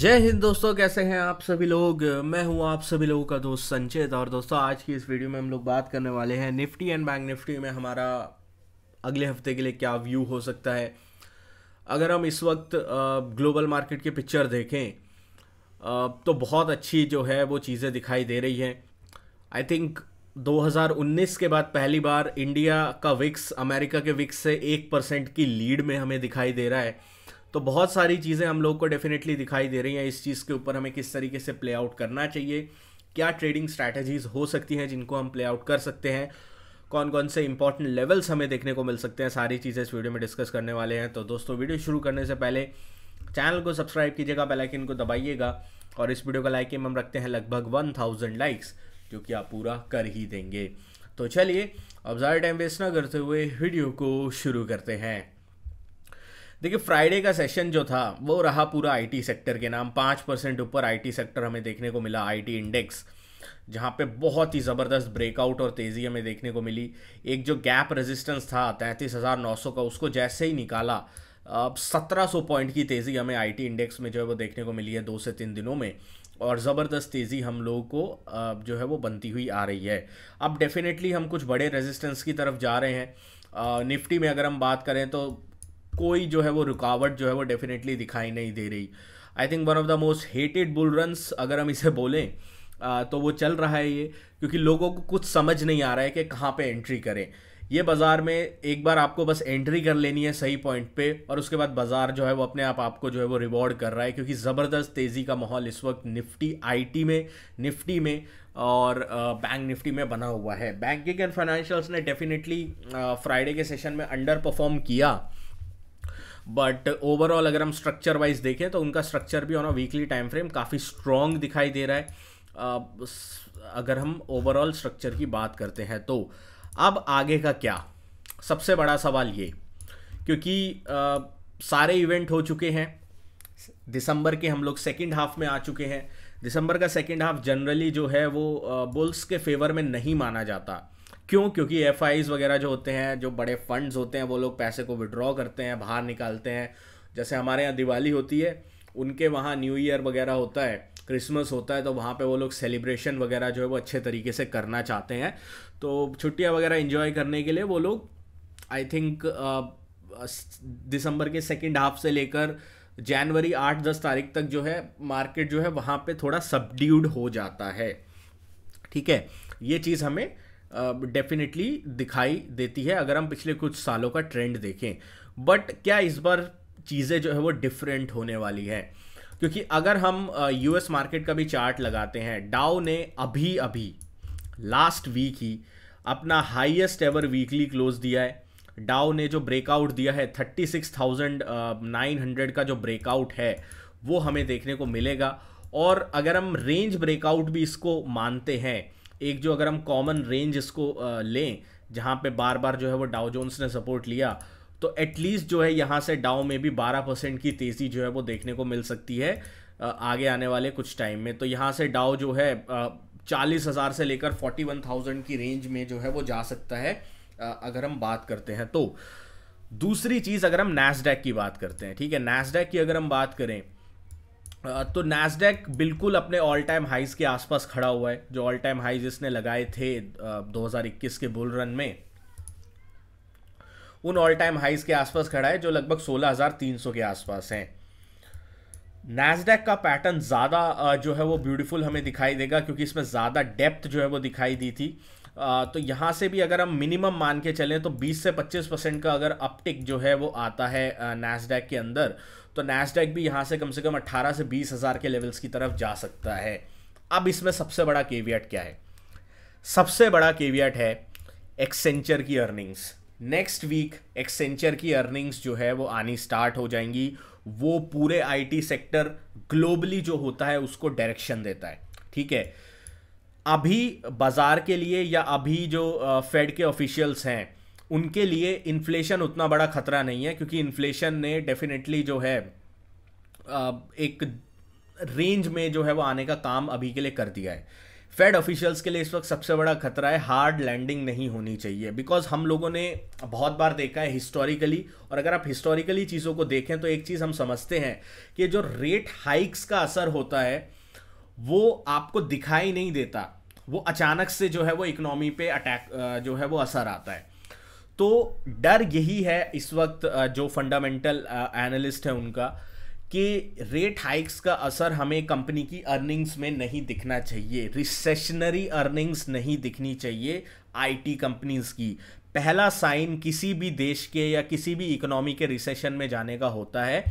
जय हिंद दोस्तों कैसे हैं आप सभी लोग मैं हूं आप सभी लोगों का दोस्त संचित और दोस्तों आज की इस वीडियो में हम लोग बात करने वाले हैं निफ्टी एंड बैंक निफ्टी में हमारा अगले हफ्ते के लिए क्या व्यू हो सकता है अगर हम इस वक्त ग्लोबल मार्केट की पिक्चर देखें तो बहुत अच्छी जो है वो चीज़ें दिखाई दे रही हैं आई थिंक 2019 के बाद पहली बार इंडिया का विक्स अमेरिका के विक्स से एक परसेंट की लीड में हमें दिखाई दे रहा है तो बहुत सारी चीज़ें हम लोग को डेफिनेटली दिखाई दे रही हैं इस चीज़ के ऊपर हमें किस तरीके से प्ले आउट करना चाहिए क्या ट्रेडिंग स्ट्रैटेजीज हो सकती हैं जिनको हम प्ले आउट कर सकते हैं कौन कौन से इंपॉर्टेंट लेवल्स हमें देखने को मिल सकते हैं सारी चीज़ें इस वीडियो में डिस्कस करने वाले हैं तो दोस्तों वीडियो शुरू करने से पहले चैनल को सब्सक्राइब कीजिएगा पहले आइकन को दबाइएगा और इस वीडियो का लाइक हम रखते हैं लगभग थाउजेंड लाइक्स जो कि आप पूरा कर ही देंगे तो चलिए अब ज़्यादा टाइम वेस्ट ना करते हुए वीडियो को शुरू करते हैं देखिए फ्राइडे का सेशन जो था वो रहा पूरा आईटी सेक्टर के नाम पाँच परसेंट ऊपर आईटी सेक्टर हमें देखने को मिला आईटी इंडेक्स जहाँ पे बहुत ही ज़बरदस्त ब्रेकआउट और तेज़ी हमें देखने को मिली एक जो गैप रेजिस्टेंस था तैंतीस हज़ार नौ सौ का उसको जैसे ही निकाला अब सत्रह सौ पॉइंट की तेज़ी हमें आईटी इंडेक्स में जो है वो देखने को मिली है दो से तीन दिनों में और ज़बरदस्त तेज़ी हम लोगों को जो है वो बनती हुई आ रही है अब डेफिनेटली हम कुछ बड़े रेजिस्टेंस की तरफ जा रहे हैं निफ्टी में अगर हम बात करें तो कोई जो है वो रुकावट जो है वो डेफिनेटली दिखाई नहीं दे रही I think one of the most hated bull runs अगर हम इसे बोलें तो वो चल रहा है ये क्योंकि लोगों को कुछ समझ नहीं आ रहा है कि कहाँ पे एंट्री करें ये बाज़ार में एक बार आपको बस एंट्री कर लेनी है सही पॉइंट पे और उसके बाद बाज़ार जो है वो अपने आप आपको जो है वो रिवॉर्ड कर रहा है क्योंकि ज़बरदस्त तेज़ी का माहौल इस वक्त निफ्टी आईटी में निफ्टी में और बैंक निफ्टी में बना हुआ है बैंकिंग एंड फाइनेंशियल्स ने डेफिनेटली फ्राइडे के सेशन में अंडर परफॉर्म किया बट ओवरऑल अगर हम स्ट्रक्चर वाइज देखें तो उनका स्ट्रक्चर भी on a weekly time frame काफ़ी स्ट्रॉन्ग दिखाई दे रहा है अगर हम ओवरऑल स्ट्रक्चर की बात करते हैं तो अब आगे का क्या सबसे बड़ा सवाल ये क्योंकि आ, सारे इवेंट हो चुके हैं दिसंबर के हम लोग सेकेंड हाफ में आ चुके हैं दिसंबर का सेकेंड हाफ जनरली जो है वो बुल्स के फेवर में नहीं माना जाता क्यों क्योंकि एफ वगैरह जो होते हैं जो बड़े फंड्स होते हैं वो लोग पैसे को विड्रॉ करते हैं बाहर निकालते हैं जैसे हमारे यहाँ दिवाली होती है उनके वहाँ न्यू ईयर वगैरह होता है क्रिसमस होता है तो वहाँ पे वो लोग सेलिब्रेशन वगैरह जो है वो अच्छे तरीके से करना चाहते हैं तो छुट्टियाँ वगैरह इन्जॉय करने के लिए वो लोग आई थिंक दिसंबर के सेकेंड हाफ से लेकर जनवरी आठ दस तारीख तक जो है मार्केट जो है वहाँ पे थोड़ा सबड्यूड हो जाता है ठीक है ये चीज़ हमें डेफिनेटली दिखाई देती है अगर हम पिछले कुछ सालों का ट्रेंड देखें बट क्या इस बार चीज़ें जो है वो डिफरेंट होने वाली है क्योंकि अगर हम यूएस मार्केट का भी चार्ट लगाते हैं डाओ ने अभी अभी लास्ट वीक ही अपना हाईएस्ट एवर वीकली क्लोज दिया है डाओ ने जो ब्रेकआउट दिया है thirty six thousand nine hundred का जो ब्रेकआउट है वो हमें देखने को मिलेगा और अगर हम रेंज ब्रेकआउट भी इसको मानते हैं एक जो अगर हम कॉमन रेंज इसको लें जहाँ पे बार बार जो है वो डाउ जोन्स ने सपोर्ट लिया तो एटलीस्ट जो है यहाँ से डाउ में भी 12 परसेंट की तेज़ी जो है वो देखने को मिल सकती है आगे आने वाले कुछ टाइम में तो यहाँ से डाउ जो है चालीस हज़ार से लेकर फोर्टी वन थाउजेंड की रेंज में जो है वो जा सकता है अगर हम बात करते हैं तो दूसरी चीज़ अगर हम नैसडैक की बात करते हैं ठीक है नैसडैक की अगर हम बात करें तो नैसडेक बिल्कुल अपने ऑल टाइम हाइज के आसपास खड़ा हुआ है जो ऑल टाइम हाइज इसने लगाए थे 2021 के बुल रन में उन ऑल टाइम हाइज के आसपास खड़ा है जो लगभग 16,300 के आसपास हैं नैसडेक का पैटर्न ज़्यादा जो है वो ब्यूटीफुल हमें दिखाई देगा क्योंकि इसमें ज़्यादा डेप्थ जो है वो दिखाई दी थी तो यहाँ से भी अगर हम मिनिमम मान के चलें तो 20 से 25 परसेंट का अगर अपटिक जो है वो आता है नैसडेक के अंदर तो नैसडेक भी यहाँ से कम से कम अट्ठारह से बीस हज़ार के लेवल्स की तरफ जा सकता है अब इसमें सबसे बड़ा केवियट क्या है सबसे बड़ा केवियट है एक्सेंचर की अर्निंग्स नेक्स्ट वीक एक्सेंचर की अर्निंग्स जो है वो आनी स्टार्ट हो जाएंगी वो पूरे आईटी सेक्टर ग्लोबली जो होता है उसको डायरेक्शन देता है ठीक है अभी बाज़ार के लिए या अभी जो फेड के ऑफिशियल्स हैं उनके लिए इन्फ्लेशन उतना बड़ा खतरा नहीं है क्योंकि इन्फ्लेशन ने डेफिनेटली जो है एक रेंज में जो है वो आने का काम अभी के लिए कर दिया है फेड ऑफिशियल्स के लिए इस वक्त सबसे बड़ा खतरा है हार्ड लैंडिंग नहीं होनी चाहिए बिकॉज हम लोगों ने बहुत बार देखा है हिस्टोरिकली और अगर आप हिस्टोरिकली चीज़ों को देखें तो एक चीज़ हम समझते हैं कि जो रेट हाइक्स का असर होता है वो आपको दिखाई नहीं देता वो अचानक से जो है वो इकोनॉमी पे अटैक जो है वो असर आता है तो डर यही है इस वक्त जो फंडामेंटल एनालिस्ट है उनका कि रेट हाइक्स का असर हमें कंपनी की अर्निंग्स में नहीं दिखना चाहिए रिसेशनरी अर्निंग्स नहीं दिखनी चाहिए आईटी कंपनीज की पहला साइन किसी भी देश के या किसी भी इकोनॉमी के रिसेशन में जाने का होता है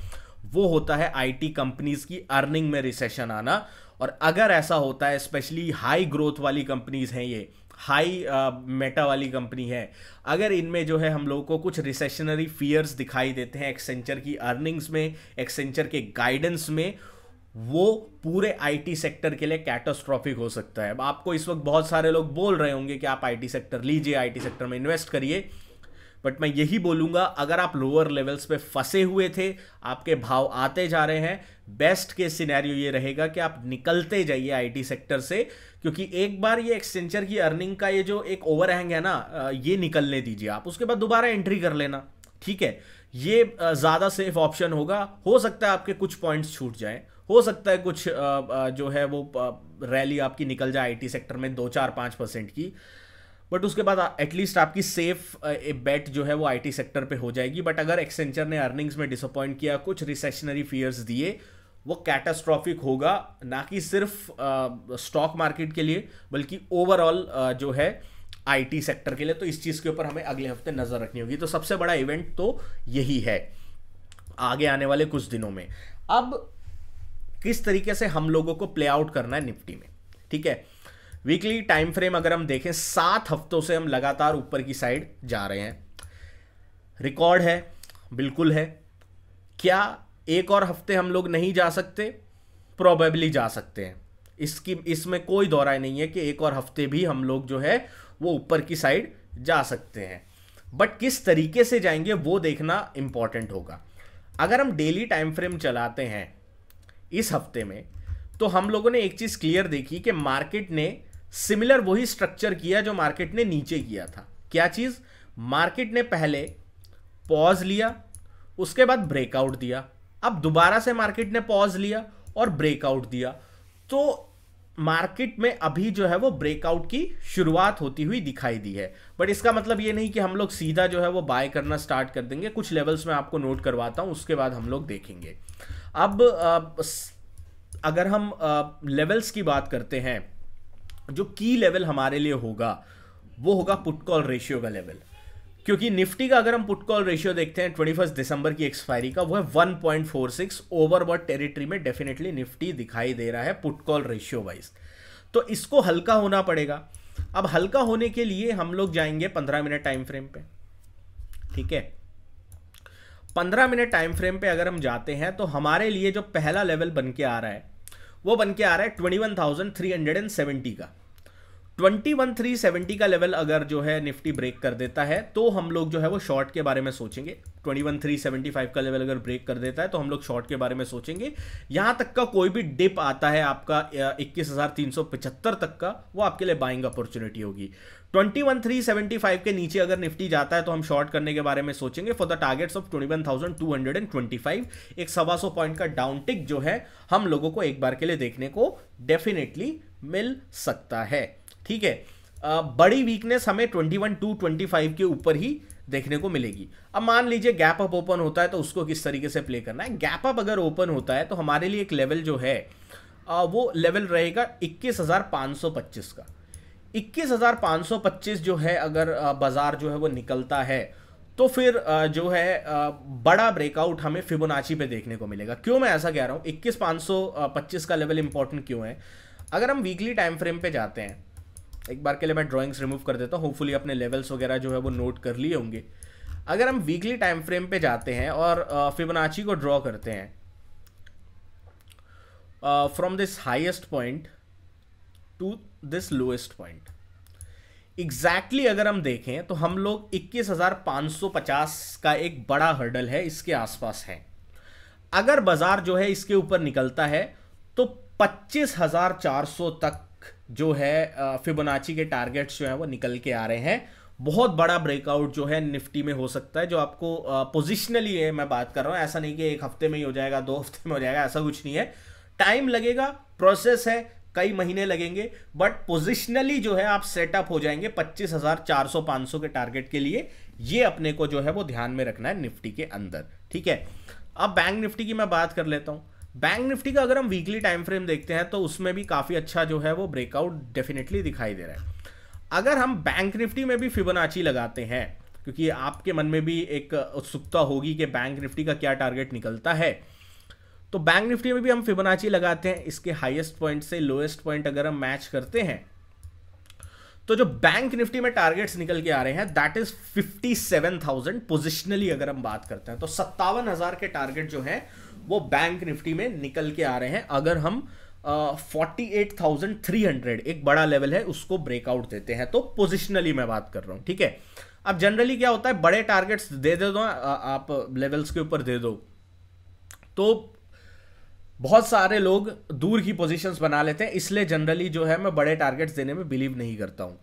वो होता है आईटी कंपनीज की अर्निंग में रिसेशन आना और अगर ऐसा होता है स्पेशली हाई ग्रोथ वाली कंपनीज हैं ये हाई मेटा uh, वाली कंपनी है अगर इनमें जो है हम लोगों को कुछ रिसेशनरी फियर्स दिखाई देते हैं एक्सेंचर की अर्निंग्स में एक्सेंचर के गाइडेंस में वो पूरे आईटी सेक्टर के लिए कैटास्ट्रॉफिक हो सकता है अब आपको इस वक्त बहुत सारे लोग बोल रहे होंगे कि आप आईटी सेक्टर लीजिए आईटी सेक्टर में इन्वेस्ट करिए बट मैं यही बोलूंगा अगर आप लोअर लेवल्स पे फंसे हुए थे आपके भाव आते जा रहे हैं बेस्ट केस सिनेरियो ये रहेगा कि आप निकलते जाइए आईटी सेक्टर से क्योंकि एक बार ये एक्सटेंचर की अर्निंग का ये जो एक ओवरहैंग है ना ये निकलने दीजिए आप उसके बाद दोबारा एंट्री कर लेना ठीक है ये ज़्यादा सेफ ऑप्शन होगा हो सकता है आपके कुछ पॉइंट्स छूट जाएं हो सकता है कुछ जो है वो रैली आपकी निकल जाए आईटी सेक्टर में दो चार पाँच परसेंट की बट उसके बाद एटलीस्ट आपकी सेफ बेट जो है वो आईटी सेक्टर पे हो जाएगी बट अगर एक्सेंचर ने अर्निंग्स में डिसअपॉइंट किया कुछ रिसेशनरी फियर्स दिए वो कैटास्ट्रॉफिक होगा ना कि सिर्फ स्टॉक मार्केट के लिए बल्कि ओवरऑल जो है आईटी सेक्टर के लिए तो इस चीज़ के ऊपर हमें अगले हफ्ते नज़र रखनी होगी तो सबसे बड़ा इवेंट तो यही है आगे आने वाले कुछ दिनों में अब किस तरीके से हम लोगों को प्ले आउट करना है निफ्टी में ठीक है वीकली टाइम फ्रेम अगर हम देखें सात हफ्तों से हम लगातार ऊपर की साइड जा रहे हैं रिकॉर्ड है बिल्कुल है क्या एक और हफ्ते हम लोग नहीं जा सकते प्रॉबेबली जा सकते हैं इसकी इसमें कोई दौरा नहीं है कि एक और हफ्ते भी हम लोग जो है वो ऊपर की साइड जा सकते हैं बट किस तरीके से जाएंगे वो देखना इम्पॉर्टेंट होगा अगर हम डेली टाइम फ्रेम चलाते हैं इस हफ्ते में तो हम लोगों ने एक चीज़ क्लियर देखी कि मार्केट ने सिमिलर वही स्ट्रक्चर किया जो मार्केट ने नीचे किया था क्या चीज़ मार्केट ने पहले पॉज लिया उसके बाद ब्रेकआउट दिया अब दोबारा से मार्केट ने पॉज लिया और ब्रेकआउट दिया तो मार्केट में अभी जो है वो ब्रेकआउट की शुरुआत होती हुई दिखाई दी है बट इसका मतलब ये नहीं कि हम लोग सीधा जो है वो बाय करना स्टार्ट कर देंगे कुछ लेवल्स में आपको नोट करवाता हूँ उसके बाद हम लोग देखेंगे अब अगर हम लेवल्स की बात करते हैं जो की लेवल हमारे लिए होगा वो होगा पुट कॉल रेशियो का लेवल क्योंकि निफ्टी का अगर हम पुट कॉल रेशियो देखते हैं ट्वेंटी फर्स्ट दिसंबर की एक्सपायरी का वो है one point four six overbought territory में डेफिनेटली निफ्टी दिखाई दे रहा है पुट कॉल रेशियो वाइज तो इसको हल्का होना पड़ेगा अब हल्का होने के लिए हम लोग जाएंगे पंद्रह मिनट टाइम फ्रेम पे ठीक है पंद्रह मिनट टाइम फ्रेम पे अगर हम जाते हैं तो हमारे लिए जो पहला लेवल बन के आ रहा है वो बन के आ रहा है twenty one thousand three hundred and seventy का ट्वेंटी वन थ्री सेवेंटी का लेवल अगर जो है निफ्टी ब्रेक कर देता है तो हम लोग जो है वो शॉर्ट के बारे में सोचेंगे ट्वेंटी वन थ्री फाइव का लेवल अगर ब्रेक कर देता है तो हम लोग शॉर्ट के बारे में सोचेंगे यहां तक का कोई भी डिप आता है आपका इक्कीस हज़ार तीन सौ पचहत्तर तक का वो आपके लिए बाइंग अपॉर्चुनिटी होगी twenty one three seventy five के नीचे अगर निफ्टी जाता है तो हम शॉर्ट करने के बारे में सोचेंगे for the targets of twenty one thousand two hundred and twenty five एक सवा सौ पॉइंट का डाउन टिक जो है हम लोगों को एक बार के लिए देखने को डेफिनेटली मिल सकता है ठीक है बड़ी वीकनेस हमें twenty one two twenty five के ऊपर ही देखने को मिलेगी अब मान लीजिए गैप अप ओपन होता है तो उसको किस तरीके से प्ले करना है गैप अप अगर ओपन होता है तो हमारे लिए एक लेवल जो है वो लेवल रहेगा इक्कीस हजार पाँच सौ पच्चीस का इक्कीस हजार पाँच सौ पच्चीस जो है अगर बाज़ार जो है वो निकलता है तो फिर जो है बड़ा ब्रेकआउट हमें फिबोनाची पे देखने को मिलेगा क्यों मैं ऐसा कह रहा हूँ इक्कीस पाँच सौ पच्चीस का लेवल इंपॉर्टेंट क्यों है अगर हम वीकली टाइम फ्रेम पे जाते हैं एक बार के लिए मैं ड्राइंग्स रिमूव कर देता हूँ होपफुली अपने लेवल्स वगैरह जो है वो नोट कर लिए होंगे अगर हम वीकली टाइम फ्रेम पे जाते हैं और फिबोनाची को ड्रॉ करते हैं from this highest point to this lowest point exactly अगर हम देखें तो हम लोग 21,550 का एक बड़ा हर्डल है इसके आसपास है अगर बाज़ार जो है इसके ऊपर निकलता है तो 25,400 तक जो है फिबोनाची के टारगेट्स जो है वो निकल के आ रहे हैं बहुत बड़ा ब्रेकआउट जो है निफ्टी में हो सकता है जो आपको पोजिशनली है मैं बात कर रहा हूँ ऐसा नहीं कि एक हफ्ते में ही हो जाएगा दो हफ्ते में हो जाएगा ऐसा कुछ नहीं है टाइम लगेगा प्रोसेस है कई महीने लगेंगे बट पोजिशनली जो है आप सेटअप हो जाएंगे 25,400 500 के टारगेट के लिए ये अपने को जो है वो ध्यान में रखना है निफ्टी के अंदर ठीक है अब बैंक निफ्टी की मैं बात कर लेता हूँ बैंक निफ्टी का अगर हम वीकली टाइम फ्रेम देखते हैं तो उसमें भी काफ़ी अच्छा जो है वो ब्रेकआउट डेफिनेटली दिखाई दे रहा है अगर हम बैंक निफ्टी में भी फिबोनाची लगाते हैं क्योंकि आपके मन में भी एक उत्सुकता होगी कि बैंक निफ्टी का क्या टारगेट निकलता है तो बैंक निफ्टी में भी हम फिबोनाची लगाते हैं इसके हाईएस्ट पॉइंट से लोएस्ट पॉइंट अगर हम मैच करते हैं तो जो बैंक निफ्टी में टारगेट्स निकल के आ रहे हैं दैट इज 57,000 पोजिशनली अगर हम बात करते हैं तो सत्तावन के टारगेट जो हैं वो बैंक निफ्टी में निकल के आ रहे हैं अगर हम forty eight thousand three hundred एक बड़ा लेवल है उसको ब्रेकआउट देते हैं तो पोजिशनली मैं बात कर रहा हूँ ठीक है अब जनरली क्या होता है बड़े टारगेट्स दे दे दो आप लेवल्स के ऊपर दे दो तो बहुत सारे लोग दूर की पोजीशंस बना लेते हैं इसलिए जनरली जो है मैं बड़े टारगेट्स देने में बिलीव नहीं करता हूँ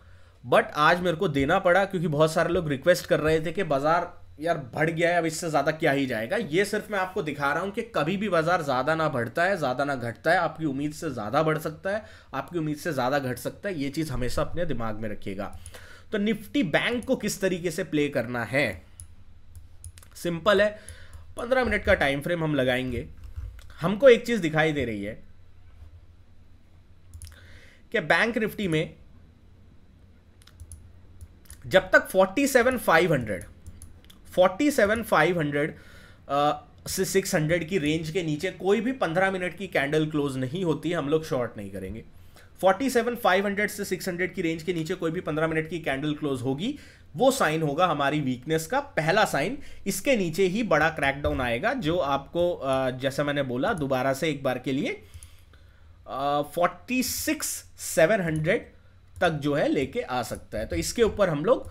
बट आज मेरे को देना पड़ा क्योंकि बहुत सारे लोग रिक्वेस्ट कर रहे थे कि बाजार यार बढ़ गया है अब इससे ज़्यादा क्या ही जाएगा ये सिर्फ मैं आपको दिखा रहा हूँ कि कभी भी बाज़ार ज़्यादा ना बढ़ता है ज़्यादा ना घटता है आपकी उम्मीद से ज़्यादा बढ़ सकता है आपकी उम्मीद से ज़्यादा घट सकता है ये चीज़ हमेशा अपने दिमाग में रखिएगा तो निफ्टी बैंक को किस तरीके से प्ले करना है सिंपल है पंद्रह मिनट का टाइम फ्रेम हम लगाएंगे हमको एक चीज़ दिखाई दे रही है कि बैंक निफ्टी में जब तक forty seven five hundred forty seven five hundred से सिक्स हंड्रेड की रेंज के नीचे कोई भी पंद्रह मिनट की कैंडल क्लोज नहीं होती हम लोग शॉर्ट नहीं करेंगे फोर्टी सेवन फाइव हंड्रेड से सिक्स हंड्रेड की रेंज के नीचे कोई भी पंद्रह मिनट की कैंडल क्लोज होगी वो साइन होगा हमारी वीकनेस का पहला साइन इसके नीचे ही बड़ा क्रैकडाउन आएगा जो आपको जैसा मैंने बोला दोबारा से एक बार के लिए फोर्टी सिक्स सेवन हंड्रेड तक जो है लेके आ सकता है तो इसके ऊपर हम लोग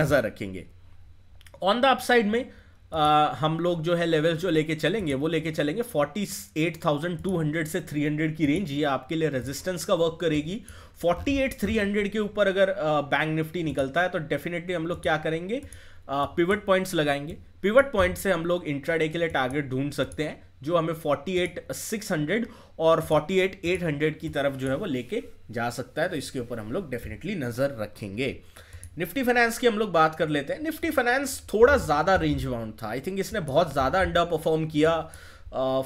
नज़र रखेंगे ऑन द अपसाइड में uh, हम लोग जो है लेवल्स जो लेके चलेंगे वो लेके चलेंगे 48,200 से 300 की रेंज ये आपके लिए रेजिस्टेंस का वर्क करेगी 48,300 के ऊपर अगर बैंक uh, निफ्टी निकलता है तो डेफिनेटली हम लोग क्या करेंगे पिवट uh, पॉइंट्स लगाएंगे पिवट पॉइंट से हम लोग इंट्राडे के लिए टारगेट ढूंढ सकते हैं जो हमें 48,600 और 48,800 की तरफ जो है वो लेके जा सकता है तो इसके ऊपर हम लोग डेफिनेटली नज़र रखेंगे निफ्टी फाइनेंस की हम लोग बात कर लेते हैं निफ्टी फाइनेंस थोड़ा ज़्यादा रेंज बाउंड था आई थिंक इसने बहुत ज़्यादा अंडर परफॉर्म किया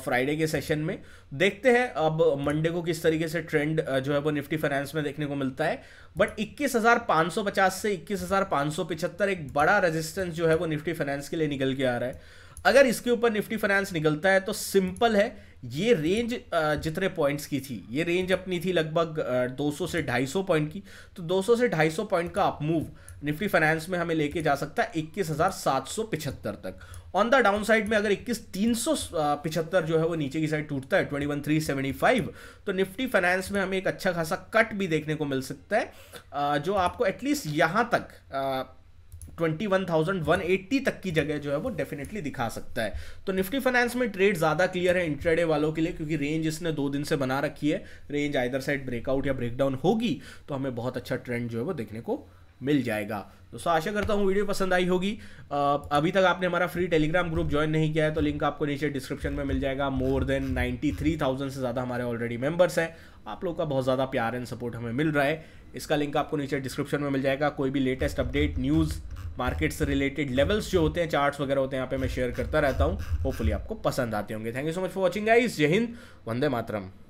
फ्राइडे के सेशन में देखते हैं अब मंडे को किस तरीके से ट्रेंड जो है वो निफ्टी फाइनेंस में देखने को मिलता है बट 21,550 से 21,575 एक बड़ा रेजिस्टेंस जो है वो निफ्टी फाइनेंस के लिए निकल के आ रहा है अगर इसके ऊपर निफ्टी फाइनेंस निकलता है तो सिंपल है ये रेंज जितने पॉइंट्स की थी ये रेंज अपनी थी लगभग 200 से 250 पॉइंट की तो 200 से 250 पॉइंट का अपमूव निफ्टी फाइनेंस में हमें लेके जा सकता है इक्कीस तक ऑन द डाउन साइड में अगर इक्कीस तीन जो है वो नीचे की साइड टूटता है twenty one three seventy five तो निफ्टी फाइनेंस में हमें एक अच्छा खासा कट भी देखने को मिल सकता है जो आपको एटलीस्ट यहाँ तक twenty one thousand one eighty तक की जगह जो है वो डेफिनेटली दिखा सकता है तो निफ्टी फाइनेंस में ट्रेड ज़्यादा क्लियर है इंट्राडे वालों के लिए क्योंकि रेंज इसने दो दिन से बना रखी है रेंज आइदर साइड ब्रेकआउट या ब्रेकडाउन होगी तो हमें बहुत अच्छा ट्रेंड जो है वो देखने को मिल जाएगा दोस्तों आशा करता हूँ वीडियो पसंद आई होगी अभी तक आपने हमारा फ्री टेलीग्राम ग्रुप ज्वाइन नहीं किया है तो लिंक आपको नीचे डिस्क्रिप्शन में मिल जाएगा मोर देन 93,000 से ज़्यादा हमारे ऑलरेडी मेंबर्स हैं आप लोग का बहुत ज़्यादा प्यार एंड सपोर्ट हमें मिल रहा है इसका लिंक आपको नीचे डिस्क्रिप्शन में मिल जाएगा कोई भी लेटेस्ट अपडेट न्यूज़ मार्केट से रिलेटेड लेवल्स जो होते हैं चार्ट्स वगैरह होते हैं यहाँ पे मैं शेयर करता रहता हूँ होपफुली आपको पसंद आते होंगे thank you so much for watching guys जय हिंद वंदे मातरम